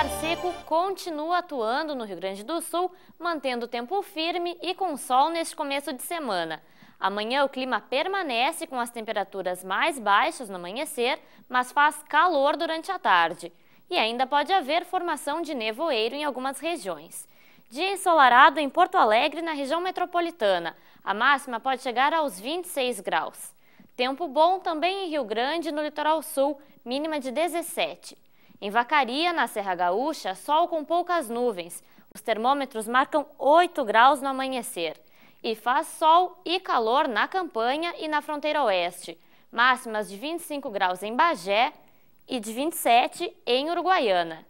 ar seco continua atuando no Rio Grande do Sul, mantendo o tempo firme e com sol neste começo de semana. Amanhã o clima permanece com as temperaturas mais baixas no amanhecer, mas faz calor durante a tarde. E ainda pode haver formação de nevoeiro em algumas regiões. Dia ensolarado em Porto Alegre, na região metropolitana. A máxima pode chegar aos 26 graus. Tempo bom também em Rio Grande, no litoral sul, mínima de 17 em Vacaria, na Serra Gaúcha, sol com poucas nuvens. Os termômetros marcam 8 graus no amanhecer. E faz sol e calor na campanha e na fronteira oeste. Máximas de 25 graus em Bagé e de 27 em Uruguaiana.